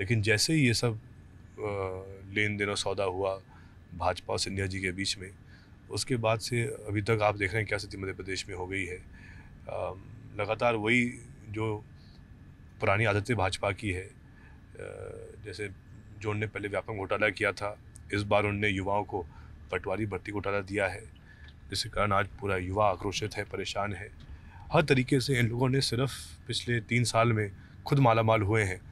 लेकिन जैसे ही ये सब लेन देन और सौदा हुआ भाजपा और सिंधिया जी के बीच में उसके बाद से अभी तक आप देख रहे हैं क्या स्थिति मध्य प्रदेश में हो गई है लगातार वही जो पुरानी आदतें भाजपा की है जैसे जो उनने पहले व्यापक घोटाला किया था इस बार उनने युवाओं को पटवारी भर्ती घोटाला दिया है जिसके कारण आज पूरा युवा आक्रोशित है परेशान है हर तरीके से इन लोगों ने सिर्फ पिछले तीन साल में खुद मालामाल हुए हैं